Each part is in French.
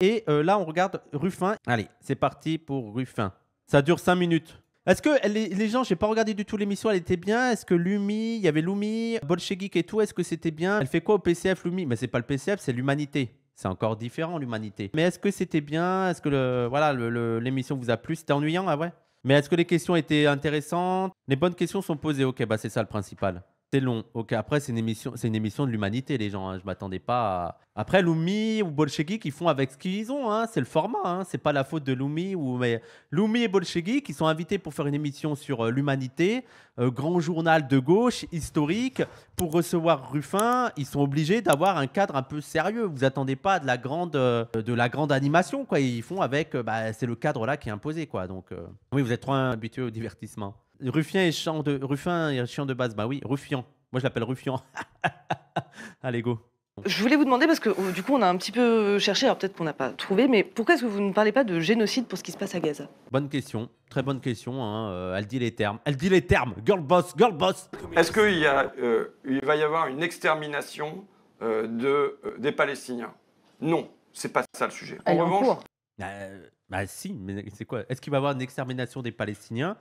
Et euh, là, on regarde Ruffin. Allez, c'est parti pour Ruffin. Ça dure 5 minutes. Est-ce que les, gens, j'ai pas regardé du tout l'émission, elle était bien Est-ce que Lumi, il y avait Lumi, Bolchegik et tout, est-ce que c'était bien Elle fait quoi au PCF, Lumi Mais c'est pas le PCF, c'est l'humanité. C'est encore différent, l'humanité. Mais est-ce que c'était bien Est-ce que le, voilà l'émission vous a plu C'était ennuyant, ah ouais Mais est-ce que les questions étaient intéressantes Les bonnes questions sont posées, ok, bah c'est ça le principal. C'est long. Ok, après, c'est une émission, c'est une émission de l'humanité, les gens. Je hein. Je m'attendais pas à... Après, Lumi ou Bolchéki, qui font avec ce qu'ils ont. Hein. C'est le format. Hein. C'est pas la faute de Lumi ou. Mais Lumi et Bolchegui qui sont invités pour faire une émission sur euh, l'humanité, euh, grand journal de gauche, historique. Pour recevoir Ruffin, ils sont obligés d'avoir un cadre un peu sérieux. Vous attendez pas de la grande, euh, de la grande animation, quoi. Ils font avec. Bah, c'est le cadre là qui est imposé, quoi. Donc, oui, vous êtes trop habitué au divertissement. Ruffien et champ de, Ruffin et chiant de base. Bah oui, Ruffian. Moi, je l'appelle Ruffian. Allez, go. Je voulais vous demander, parce que euh, du coup, on a un petit peu cherché, alors peut-être qu'on n'a pas trouvé, mais pourquoi est-ce que vous ne parlez pas de génocide pour ce qui se passe à Gaza Bonne question, très bonne question. Hein. Euh, elle dit les termes. Elle dit les termes. Girl boss, girl boss. Est-ce qu'il a, euh, il va y avoir une extermination de, des Palestiniens Non, c'est pas ça le sujet. en revanche. Bah si, mais c'est quoi Est-ce qu'il va y avoir une extermination des Palestiniens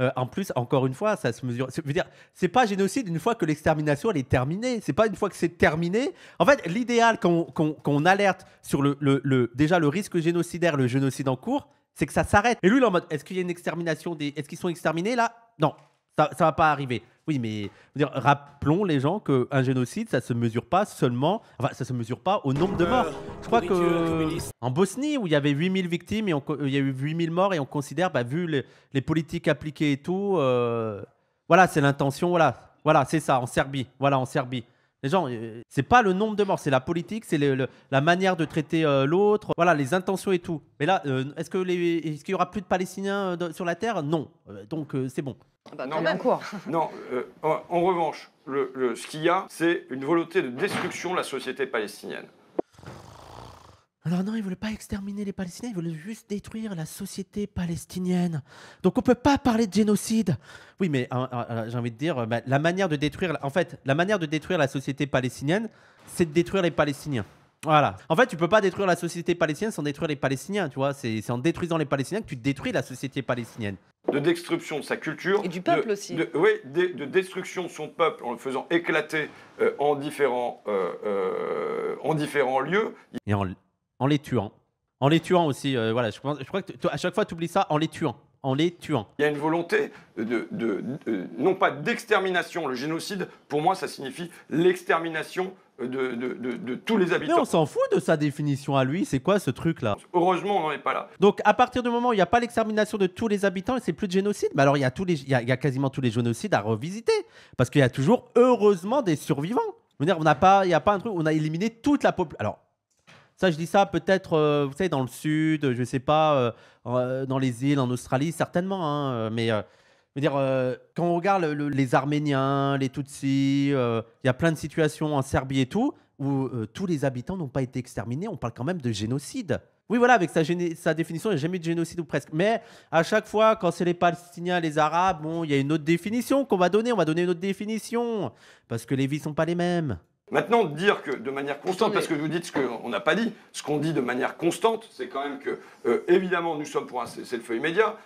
euh, En plus, encore une fois, ça se mesure. Je dire, c'est pas génocide une fois que l'extermination elle est terminée. C'est pas une fois que c'est terminé. En fait, l'idéal qu'on alerte sur le, le, déjà le risque génocidaire, le génocide en cours, c'est que ça s'arrête. Et lui, il est en mode, est-ce qu'il y a une extermination des Est-ce qu'ils sont exterminés là Non, ça, ça va pas arriver. Oui, mais rappelons les gens qu'un génocide, ça se mesure pas seulement, enfin, ça se mesure pas au nombre de euh, morts. Je crois que en Bosnie, où il y avait 8000 victimes et euh, il y a eu 8000 morts et on considère, bah, vu les, politiques appliquées et tout, euh, voilà, c'est l'intention, voilà, voilà, c'est ça en Serbie, voilà en Serbie. Les gens, euh, c'est pas le nombre de morts, c'est la politique, c'est la manière de traiter euh, l'autre, voilà, les intentions et tout. Mais là, euh, est-ce qu'il y aura plus de Palestiniens sur la terre Non. donc c'est bon. Ah bah, non, en, revanche, le, ce qu'il y a, c'est une volonté de destruction de la société palestinienne. Alors non, ils ne voulaient pas exterminer les Palestiniens, ils voulaient juste détruire la société palestinienne. Donc on ne peut pas parler de génocide. Oui, mais euh, euh, euh, j'ai envie de dire, bah, la manière de détruire, en fait, la manière de détruire la société palestinienne, c'est de détruire les Palestiniens. Voilà. En fait, tu peux pas détruire la société palestinienne sans détruire les Palestiniens, tu vois. C'est en détruisant les Palestiniens que tu détruis la société palestinienne. De destruction de sa culture. Et du peuple aussi. oui, de, destruction de son peuple en le faisant éclater en, différents, en différents lieux. Et en, en les tuant. En les tuant aussi, euh, voilà, je, crois que à chaque fois tu oublies ça, en les tuant. En les tuant. Il y a une volonté de, non pas d'extermination. Le génocide, pour moi, ça signifie l'extermination de, tous les habitants. Mais on s'en fout de sa définition à lui, c'est quoi ce truc-là Heureusement, on n'en est pas là. Donc, à partir du moment où il n'y a pas l'extermination de tous les habitants, c'est plus de génocide. Mais alors, il y, a quasiment tous les génocides à revisiter. Parce qu'il y a toujours, heureusement, des survivants. dire, on n'a pas, il n'y a pas un truc on a éliminé toute la population. Alors, ça, je dis ça peut-être, euh, vous savez, dans le sud, je sais pas, euh, euh, dans les îles, en Australie, certainement. Hein, mais dire, quand on regarde les Arméniens, les Tutsis, il y a plein de situations en Serbie et tout, où tous les habitants n'ont pas été exterminés. On parle quand même de génocide. Oui, voilà, avec sa, sa définition, il n'y a jamais eu de génocide ou presque. Mais à chaque fois, quand c'est les Palestiniens, les Arabes, bon, il y a une autre définition qu'on va donner. On va donner une autre définition parce que les vies sont pas les mêmes. Maintenant, dire que de manière constante, parce que vous dites ce qu'on n'a pas dit, ce qu'on dit de manière constante, c'est quand même que, euh, évidemment, nous sommes pour un cessez-le-feu immédiat,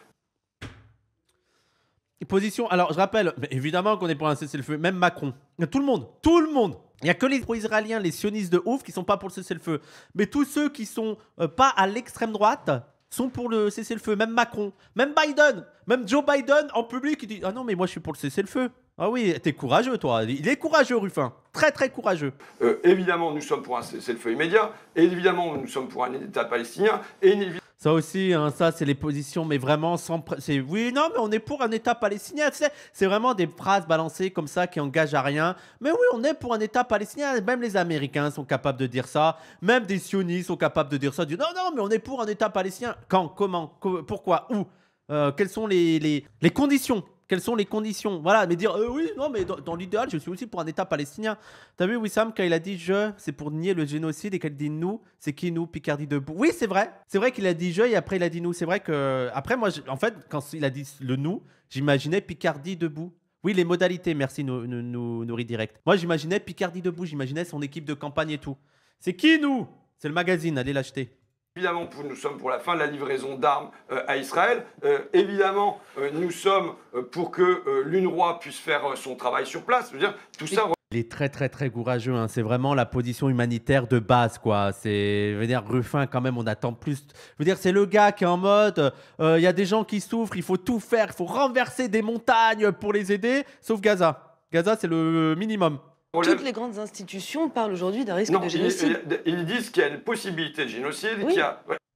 Position. Alors, je rappelle, évidemment qu'on est pour un cessez-le-feu, même Macron. Tout le monde, tout le monde. Il n'y a que les pro-israéliens, les sionistes de ouf qui sont pas pour le cessez-le-feu. Mais tous ceux qui sont euh, pas à l'extrême droite, sont pour le cessez-le-feu. Même Macron, même Biden, même Joe Biden en public, il dit Ah non, mais moi je suis pour le cessez-le-feu. Ah oui, t'es courageux, toi. Il est courageux, Ruffin. Très, très courageux. Euh, évidemment, nous sommes pour un cessez-le-feu immédiat. Et évidemment, nous sommes pour un État palestinien. Et ça aussi, hein, ça, c'est les positions, mais vraiment sans. C'est oui, non, mais on est pour un État palestinien. C'est vraiment des phrases balancées comme ça qui engagent à rien. Mais oui, on est pour un État palestinien. Même les Américains sont capables de dire ça. Même des sionistes sont capables de dire ça. Du non, non, mais on est pour un État palestinien. Quand, comment, pourquoi, où, euh, quelles sont les, les, les conditions quelles sont les conditions Voilà, mais dire euh, oui, non, mais dans, l'idéal, je suis aussi pour un État palestinien. T'as vu Wissam quand il a dit je, c'est pour nier le génocide et qu'elle dit nous, c'est qui nous Picardie debout. Oui, c'est vrai. C'est vrai qu'il a dit je et après il a dit nous. C'est vrai que après moi, en fait, quand il a dit le nous, j'imaginais Picardie debout. Oui, les modalités, merci, nous, nous, nous, nous redirect. Moi, j'imaginais Picardie debout, j'imaginais son équipe de campagne et tout. C'est qui nous C'est le magazine, allez l'acheter. Évidemment, nous sommes pour la fin de la livraison d'armes euh, à Israël. Euh, évidemment, euh, nous sommes pour que l'UNRWA puisse faire son travail sur place. dire, tout ça. Il est très très très courageux. Hein. C'est vraiment la position humanitaire de base, quoi. C'est, veux dire, Ruffin quand même, on attend plus. Je dire, c'est le gars qui est en mode, il y a des gens qui souffrent, il faut tout faire, il faut renverser des montagnes pour les aider, sauf Gaza. Gaza, c'est le minimum. Toutes les grandes institutions parlent aujourd'hui d'un risque de génocide. Euh, ils, disent qu'il y a une possibilité de génocide.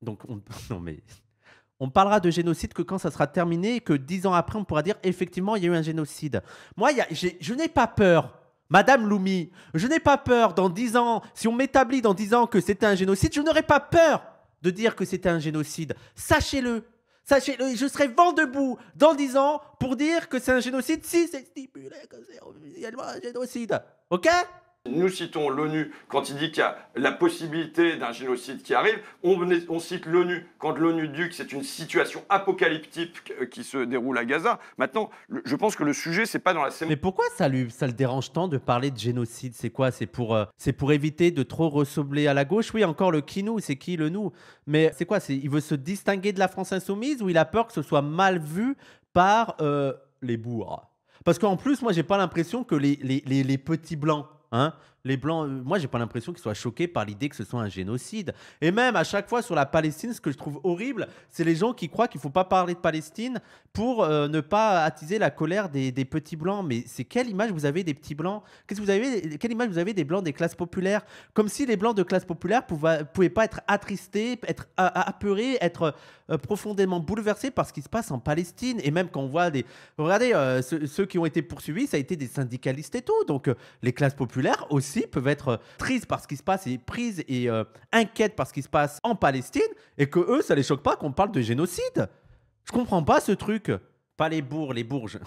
Donc, on... non mais. On parlera de génocide que quand ça sera terminé et que dix ans après, on pourra dire effectivement, il y a eu un génocide. Moi, je n'ai pas peur. Madame Loumi, je n'ai pas peur dans dix ans, si on m'établit dans dix ans que c'était un génocide, je n'aurai pas peur de dire que c'était un génocide. Sachez-le. Sachez-le, je serai vent debout dans dix ans pour dire que c'est un génocide si c'est stipulé que c'est officiellement un génocide. OK nous citons l'ONU quand il dit qu'il y a la possibilité d'un génocide qui arrive. On, on cite l'ONU quand l'ONU dit que c'est une situation apocalyptique qui se déroule à Gaza. Maintenant, je pense que le sujet, c'est pas dans la Mais pourquoi ça, ça le dérange tant de parler de génocide C'est quoi C'est pour, euh, pour éviter de trop ressembler à la gauche Oui, encore le qui nous, c'est qui le nous Mais c'est quoi Il veut se distinguer de la France insoumise ou il a peur que ce soit mal vu par euh, les bourgs parce qu'en plus, moi, j'ai pas l'impression que les, petits blancs, hein, les Blancs, euh, moi, j'ai pas l'impression qu'ils soient choqués par l'idée que ce soit un génocide. Et même à chaque fois sur la Palestine, ce que je trouve horrible, c'est les gens qui croient qu'il faut pas parler de Palestine pour euh, ne pas attiser la colère des, petits Blancs. Mais c'est quelle image vous avez des petits Blancs Qu'est-ce que vous avez Quelle image vous avez des Blancs des classes populaires Comme si les Blancs de classe populaire pouvaient, pouvaient pas être attristés, être apeurés, être euh, profondément bouleversés par ce qui se passe en Palestine. Et même quand on voit des, regardez ceux, ceux qui ont été poursuivis, ça a été des syndicalistes et tout. Donc les classes populaires aussi peuvent être euh, tristes par ce qui se passe et prises et euh, inquiètes par ce qui se passe en Palestine et que eux, ça les choque pas qu'on parle de génocide. Je comprends pas ce truc. Pas les bourgs, les bourges.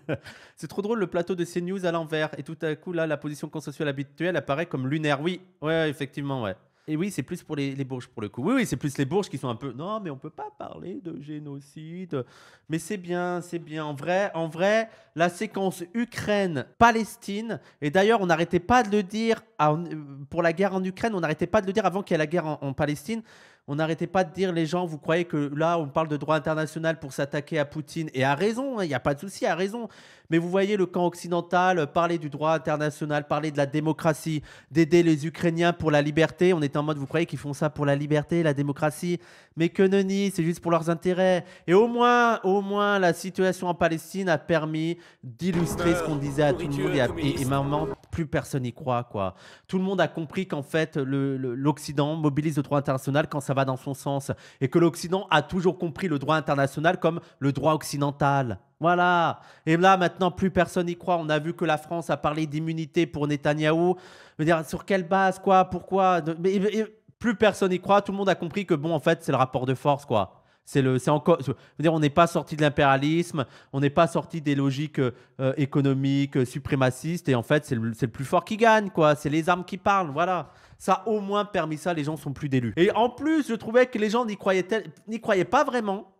c'est trop drôle le plateau de CNews à l'envers. Et tout à coup, là, la position consensuelle habituelle apparaît comme lunaire. Oui, ouais, effectivement, ouais. Et oui, c'est plus pour les, Bourges pour le coup. Oui, oui, c'est plus les Bourges qui sont un peu. Non, mais on ne peut pas parler de génocide. Mais c'est bien, c'est bien. En vrai, en vrai, la séquence Ukraine-Palestine. Et d'ailleurs, on n'arrêtait pas de le dire pour la guerre en Ukraine. On n'arrêtait pas de le dire avant qu'il y ait la guerre en Palestine on n'arrêtait pas de dire les gens, vous croyez que là, on parle de droit international pour s'attaquer à Poutine, et à raison, hein, il n'y a pas de souci, à raison. Mais vous voyez le camp occidental euh, parler du droit international, parler de la démocratie, d'aider les Ukrainiens pour la liberté. On est en mode, vous croyez qu'ils font ça pour la liberté, la démocratie Mais que nenni, c'est juste pour leurs intérêts. Et au moins, au moins, la situation en Palestine a permis d'illustrer ce qu'on disait à tout le monde et, maintenant, plus personne n'y croit, quoi. Tout le monde a compris qu'en fait, l'Occident mobilise le droit international quand ça va dans son sens et que l'Occident a toujours compris le droit international comme le droit occidental. Voilà. Et là, maintenant, plus personne n'y croit. On a vu que la France a parlé d'immunité pour Netanyahou. Je dire, sur quelle base, quoi, pourquoi Plus personne n'y croit. Tout le monde a compris que, bon, en fait, c'est le rapport de force, quoi le, c'est encore, dire, on n'est pas sorti de l'impérialisme, on n'est pas sorti des logiques euh, économiques euh, suprémacistes, et en fait, c'est le, plus fort qui gagne, quoi. C'est les armes qui parlent, voilà. Ça au moins permis ça, les gens sont plus d'élus. Et en plus, je trouvais que les gens n'y croyaient, n'y croyaient pas vraiment,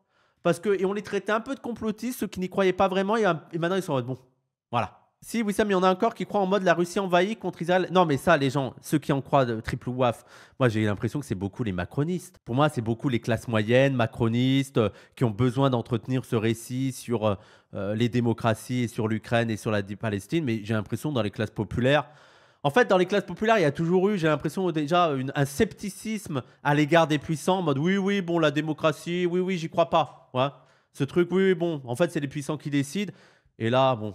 parce que, et on les traitait un peu de complotistes, ceux qui n'y croyaient pas vraiment, et, et maintenant ils sont en mode, bon, voilà. Si, Sam, il y en a encore qui croient en mode la Russie envahie contre Israël. Non, mais ça, les gens, ceux qui en croient triple ouaf, moi j'ai l'impression que c'est beaucoup les macronistes. Pour moi, c'est beaucoup les classes moyennes, macronistes, euh, qui ont besoin d'entretenir ce récit sur euh, euh, les démocraties et sur l'Ukraine et sur la Palestine. Mais j'ai l'impression dans les classes populaires, en fait, dans les classes populaires, il y a toujours eu, j'ai l'impression déjà, un scepticisme à l'égard des puissants, en mode oui, oui, bon, la démocratie, oui, oui, j'y crois pas. Ouais. Ce truc, oui, oui, bon, en fait, c'est les puissants qui décident. Et là, bon,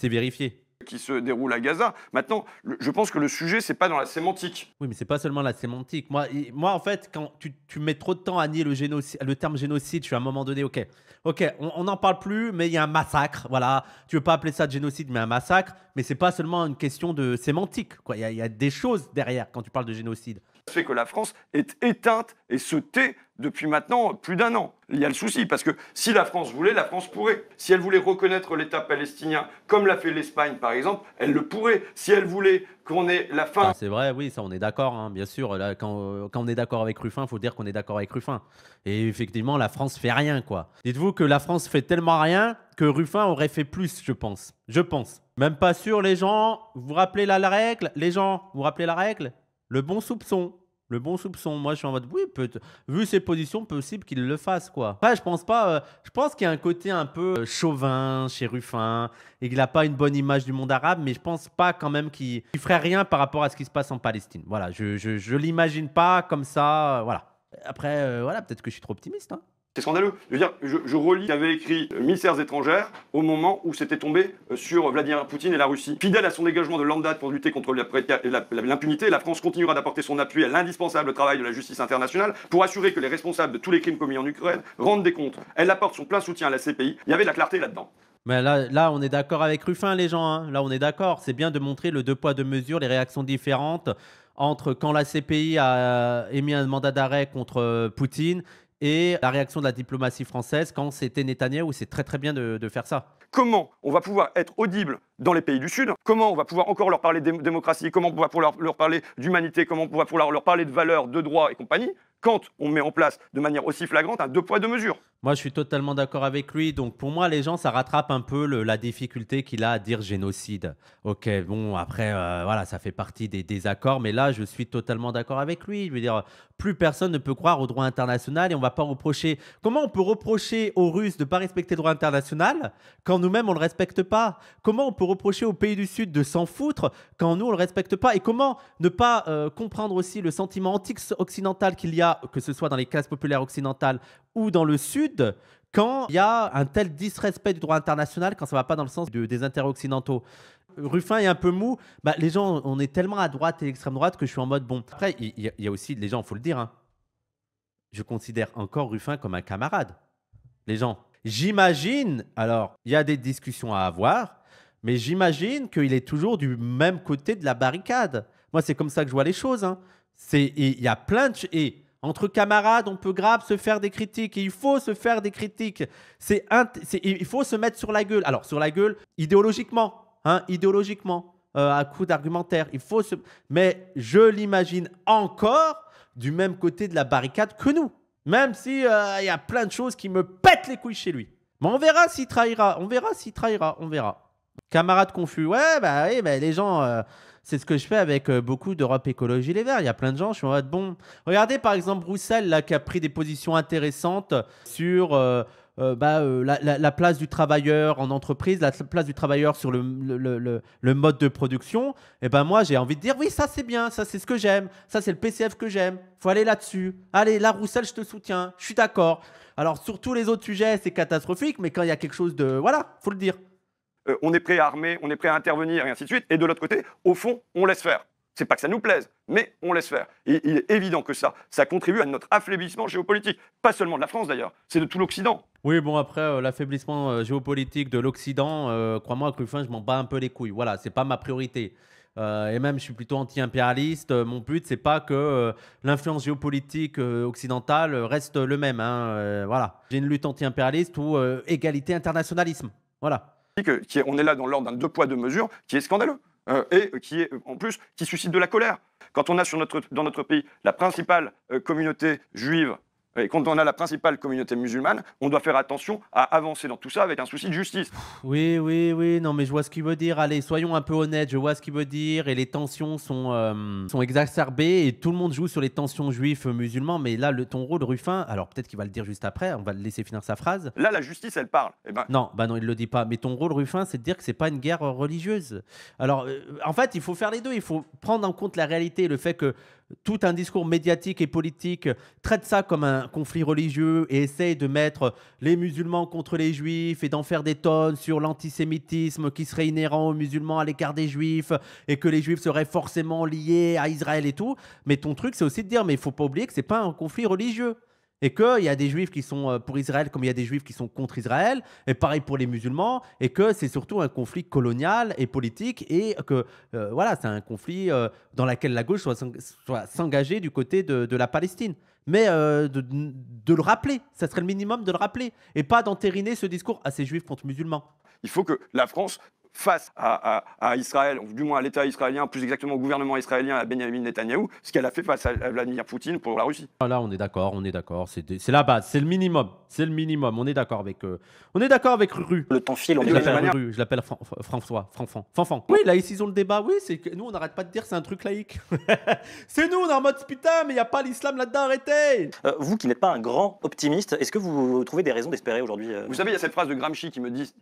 c'est vérifié qui se déroule à Gaza. Maintenant, je pense que le sujet, c'est pas dans la sémantique. Oui, mais c'est pas seulement la sémantique. Moi, moi en fait, quand tu, mets trop de temps à nier le, génocide, le terme génocide, je suis à un moment donné, ok, ok, on n'en parle plus, mais il y a un massacre. Voilà, tu veux pas appeler ça de génocide, mais un massacre. Mais c'est pas seulement une question de sémantique. il y, a des choses derrière quand tu parles de génocide. Ça fait que la France est éteinte et se tait depuis maintenant plus d'un an. Il y a le souci, parce que si la France voulait, la France pourrait. Si elle voulait reconnaître l'État palestinien, comme l'a fait l'Espagne par exemple, elle le pourrait. Si elle voulait qu'on ait la fin... Ah, c'est vrai, oui, ça on est d'accord, hein, bien sûr. Euh, quand, on est d'accord avec Ruffin, il faut dire qu'on est d'accord avec Ruffin. Et effectivement, la France fait rien, quoi. Dites-vous que la France fait tellement rien que Ruffin aurait fait plus, je pense. Je pense. Même pas sûr, les gens. Vous rappelez la règle Les gens, vous rappelez la règle Le bon soupçon. Le bon soupçon. Moi, je suis en mode, oui, peut vu ses positions, possible qu'il le fasse, quoi. Après, je pense pas. Euh, je pense qu'il y a un côté un peu euh, chauvin chez et qu'il n'a pas une bonne image du monde arabe, mais je pense pas quand même qu'il ferait rien par rapport à ce qui se passe en Palestine. Voilà, je, je, l'imagine pas comme ça. Euh, voilà. Après, voilà, peut-être que je suis trop optimiste. Hein. C'est scandaleux. Je veux dire, je, relis qu'avait écrit euh, Ministères étrangères au moment où c'était tombé euh, sur Vladimir Poutine et la Russie. Fidèle à son engagement de longue pour lutter contre l'impunité, la France continuera d'apporter son appui à l'indispensable travail de la justice internationale pour assurer que les responsables de tous les crimes commis en Ukraine rendent des comptes. Elle apporte son plein soutien à la CPI. Il y avait de la clarté là-dedans. Mais là, là, on est d'accord avec Ruffin, les gens. Hein. Là, on est d'accord. C'est bien de montrer le deux poids, deux mesures, les réactions différentes entre quand la CPI a euh, émis un mandat d'arrêt contre Poutine et la réaction de la diplomatie française quand c'était Netanyahou. C'est très très bien de, de faire ça. Comment on va pouvoir être audible dans les pays du Sud. Comment on va pouvoir encore leur parler de démocratie Comment on va pouvoir leur, parler d'humanité Comment on va pouvoir leur parler de valeurs, de droits et compagnie quand on met en place de manière aussi flagrante un deux poids deux mesures. Moi, je suis totalement d'accord avec lui. Donc, pour moi, les gens, ça rattrape un peu la difficulté qu'il a à dire génocide. Ok, bon, après, euh, voilà, ça fait partie des désaccords, mais là, je suis totalement d'accord avec lui. Je veux dire, plus personne ne peut croire au droit international et on ne va pas reprocher. Comment on peut reprocher aux Russes de ne pas respecter le droit international quand nous-mêmes on ne le respecte pas Comment on peut reprocher aux pays du Sud de s'en foutre quand nous, on ne le respecte pas Et comment ne pas euh, comprendre aussi le sentiment anti-occidental qu'il y a, que ce soit dans les classes populaires occidentales ou dans le Sud, quand il y a un tel disrespect du droit international, quand ça ne va pas dans le sens de, des intérêts occidentaux Ruffin est un peu mou. Bah, les gens, on est tellement à droite et extrême droite que je suis en mode bon. Après, il y, a aussi les gens, faut le dire. Hein, je considère encore Ruffin comme un camarade. Les gens, j'imagine. Alors, il y a des discussions à avoir. Mais j'imagine qu'il est toujours du même côté de la barricade. Moi, c'est comme ça que je vois les choses. Hein. C'est il y a plein de et entre camarades, on peut grave se faire des critiques et il faut se faire des critiques. C'est il faut se mettre sur la gueule. Alors sur la gueule idéologiquement, hein, idéologiquement, euh, à coup d'argumentaire. Il faut mais je l'imagine encore du même côté de la barricade que nous. Même si euh, il y a plein de choses qui me pètent les couilles chez lui. Mais on verra s'il trahira. On verra s'il trahira. On verra. Camarade confus, ouais, bah, oui, les gens, euh, c'est ce que je fais avec euh, beaucoup d'Europe Écologie Les Verts. Il y a plein de gens, je suis en mode bon. Regardez par exemple Roussel, là, qui a pris des positions intéressantes sur. Euh, bah, la, place du travailleur en entreprise, la place du travailleur sur le, le, mode de production, et eh ben moi j'ai envie de dire oui ça c'est bien, ça c'est ce que j'aime, ça c'est le PCF que j'aime, faut aller là-dessus. Allez là Roussel je te soutiens, je suis d'accord. Alors sur tous les autres sujets c'est catastrophique, mais quand il y a quelque chose de... Voilà, faut le dire. Euh, on est prêt à armer, on est prêt à intervenir, et ainsi de suite. Et de l'autre côté, au fond, on laisse faire. C'est pas que ça nous plaise, mais on laisse faire. il est évident que ça, ça contribue à notre affaiblissement géopolitique. Pas seulement de la France d'ailleurs, c'est de tout l'Occident. Oui, bon, après, euh, l'affaiblissement euh, géopolitique de l'Occident, crois-moi, à fin, je m'en bats un peu les couilles. Voilà, c'est pas ma priorité. et même, je suis plutôt anti-impérialiste. Mon but, c'est pas que l'influence géopolitique occidentale reste le même. Hein, voilà. J'ai une lutte anti-impérialiste ou égalité internationalisme. Voilà qui est, on est là dans l'ordre d'un deux poids deux mesures, qui est scandaleux euh, et qui est en plus qui suscite de la colère. Quand on a sur notre, dans notre pays la principale euh, communauté juive et quand on a la principale communauté musulmane, on doit faire attention à avancer dans tout ça avec un souci de justice. Oui, oui, oui, non, mais je vois ce qu'il veut dire. Allez, soyons un peu honnêtes, je vois ce qu'il veut dire. Et les tensions sont, euh, sont exacerbées et tout le monde joue sur les tensions juifs musulmans. Mais là, le, ton rôle, Ruffin, alors peut-être qu'il va le dire juste après, on va le laisser finir sa phrase. Là, la justice, elle parle. Eh ben... Non, bah non, il le dit pas. Mais ton rôle, Ruffin, c'est de dire que c'est pas une guerre religieuse. Alors, euh, en fait, il faut faire les deux. Il faut prendre en compte la réalité, le fait que tout un discours médiatique et politique euh, traite ça comme un conflit religieux et essaye de mettre les musulmans contre les juifs et d'en faire des tonnes sur l'antisémitisme qui serait inhérent aux musulmans à l'écart des juifs et que les juifs seraient forcément liés à Israël et tout. Mais ton truc, c'est aussi de dire, mais il faut pas oublier que c'est pas un conflit religieux et qu'il y a des juifs qui sont euh, pour Israël comme il y a des juifs qui sont contre Israël, et pareil pour les musulmans, et que c'est surtout un conflit colonial et politique, et que euh, voilà, c'est un conflit euh, dans lequel la gauche soit, s'engager du côté de, la Palestine. Mais de, le rappeler, ça serait le minimum de le rappeler, et pas d'entériner ce discours à ah, ces juifs contre musulmans. Il faut que la France face à, Israël, ou du moins à l'État israélien, plus exactement au gouvernement israélien, à Benjamin Netanyahou, ce qu'elle a fait face à Vladimir Poutine pour la Russie. Ah, là, on est d'accord, on est d'accord. C'est la base, c'est le minimum. C'est le minimum. On est d'accord avec, euh, on est d'accord avec Ruru. Le temps file, on je l'appelle je l'appelle François, Franfan, Oui, là, ici, ils ont le débat. Oui, c'est nous, on n'arrête pas de dire c'est un truc laïque. c'est nous, on est en mode putain, mais il n'y a pas l'islam là-dedans, arrêtez euh, Vous qui n'êtes pas un grand optimiste, est-ce que vous trouvez des raisons d'espérer aujourd'hui euh? Vous savez, il y a cette phrase de Gramsci qui me dit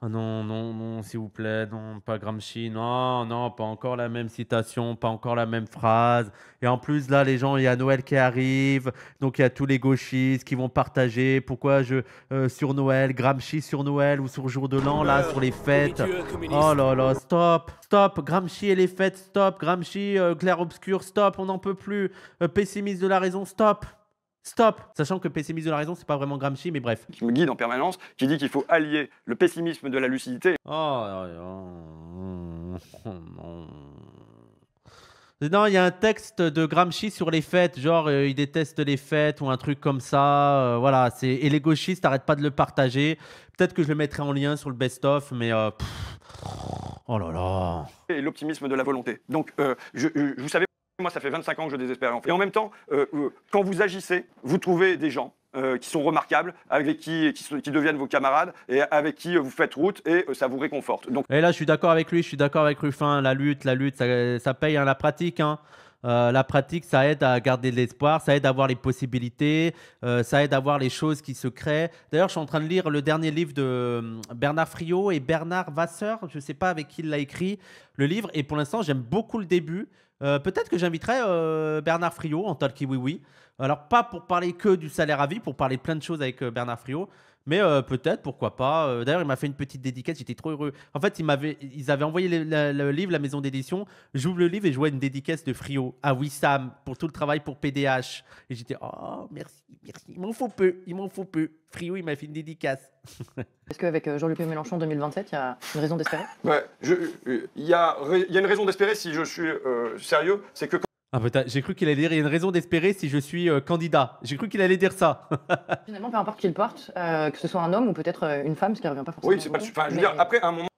ah non, non, non, s'il vous plaît, non, pas Gramsci, non, non, pas encore la même citation, pas encore la même phrase. Et en plus, là, les gens, il y a Noël qui arrive, donc il y a tous les gauchistes qui vont partager. Pourquoi je. Euh, sur Noël, Gramsci sur Noël ou sur jour de l'an, là, sur les fêtes. Oh là là, stop, stop, Gramsci et les fêtes, stop, Gramsci, euh, clair-obscur, stop, on n'en peut plus. Euh, pessimiste de la raison, stop. Stop Sachant que pessimiste de la raison, c'est pas vraiment Gramsci, mais bref. Qui me guide en permanence, qui dit qu'il faut allier le pessimisme de la lucidité. Oh, non. Oh, oh. non. il y a un texte de Gramsci sur les fêtes, genre euh, il déteste les fêtes ou un truc comme ça. Euh, voilà, c'est et les gauchistes n'arrêtent pas de le partager. Peut-être que je le mettrai en lien sur le best-of, mais euh, oh là là. Et l'optimisme de la volonté. Donc, je, je, vous savez. Moi, ça fait 25 ans que je désespère. En fait. Et en même temps, euh, euh, quand vous agissez, vous trouvez des gens euh, qui sont remarquables, avec qui, qui, qui, deviennent vos camarades et avec qui vous faites route et ça vous réconforte. Donc... Et là, je suis d'accord avec lui, je suis d'accord avec Ruffin. La lutte, la lutte, ça, paye hein, la pratique. Hein. Euh, la pratique, ça aide à garder de l'espoir, ça aide à avoir les possibilités, euh, ça aide à avoir les choses qui se créent. D'ailleurs, je suis en train de lire le dernier livre de euh, Bernard Friot et Bernard Vasseur, je ne sais pas avec qui il l'a écrit, le livre. Et pour l'instant, j'aime beaucoup le début. Peut-être que j'inviterai Bernard Friot en Talkie Oui Oui. Alors, pas pour parler que du salaire à vie, pour parler plein de choses avec Bernard Friot, mais euh, peut-être, pourquoi pas. Euh, d'ailleurs, il m'a fait une petite dédicace, j'étais trop heureux. En fait, il m'avait, ils avaient envoyé le, le, livre, la maison d'édition. J'ouvre le livre et je vois une dédicace de Frio à ah Wissam pour tout le travail pour PDH. Et j'étais, oh, merci, merci. Il m'en faut peu, il m'en faut peu. Frio, il m'a fait une dédicace. Est-ce qu'avec euh, Jean-Luc Mélenchon 2027, il y a une raison d'espérer Ouais, il y, y, a une raison d'espérer si je suis sérieux, c'est que. Ah putain, j'ai cru qu'il allait dire il y a une raison d'espérer si je suis euh, candidat. J'ai cru qu'il allait dire ça. Finalement, peu importe qui le porte, euh, que ce soit un homme ou peut-être euh, une femme, ce qui revient pas forcément. Oui, c'est pas. Enfin, je veux dire, après un moment.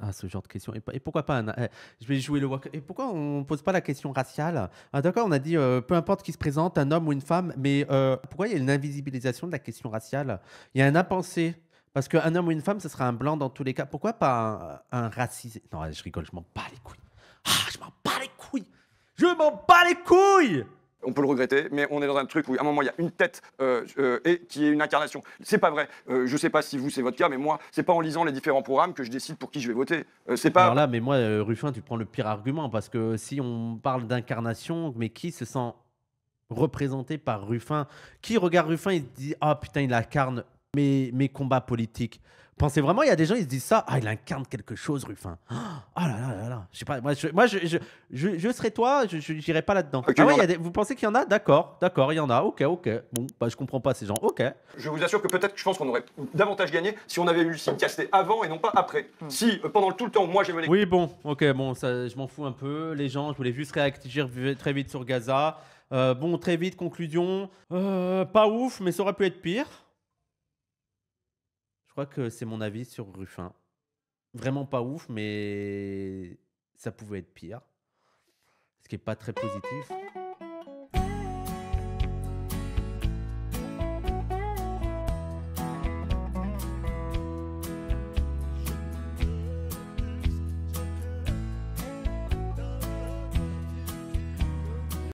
Ah, ce genre de question. Et, pourquoi pas un, eh, Je vais jouer le work. Et pourquoi on pose pas la question raciale ah, D'accord, on a dit peu importe qui se présente, un homme ou une femme, mais pourquoi il y a une invisibilisation de la question raciale Il y a un impensé. Parce qu'un homme ou une femme, ce sera un blanc dans tous les cas. Pourquoi pas un, racisé Non, je rigole, je m'en bats les couilles. Ah, je m'en bats les couilles je m'en bats les couilles on peut le regretter, mais on est dans un truc où à un moment il y a une tête euh, euh, et qui est une incarnation. C'est pas vrai. Euh, je sais pas si vous c'est votre cas, mais moi c'est pas en lisant les différents programmes que je décide pour qui je vais voter. c'est pas. Alors là, mais moi Ruffin, tu prends le pire argument parce que si on parle d'incarnation, mais qui se sent représenté par Ruffin Qui regarde Ruffin et dit ah putain il incarne mes mes combats politiques Pensez vraiment, il y a des gens, ils se disent ça. Ah, il incarne quelque chose, Ruffin. Ah là là là là. Je sais pas. Moi, je, je, je, serais toi, je n'irais pas là-dedans. Ah vous pensez qu'il y en a D'accord, d'accord, il y en a. Ok, ok. Bon, bah, je comprends pas ces gens. Ok. Je vous assure que peut-être, je pense qu'on aurait davantage gagné si on avait eu signe cassé avant et non pas après. Hmm. Si, euh, pendant tout le temps, moi, j'ai les. Oui, bon, ok, bon, ça, je m'en fous un peu. Les gens, je voulais juste réagir très vite sur Gaza. Euh, bon, très vite, conclusion. Euh, pas ouf, mais ça aurait pu être pire que c'est mon avis sur Ruffin. Vraiment pas ouf, mais ça pouvait être pire. Ce qui est pas très positif.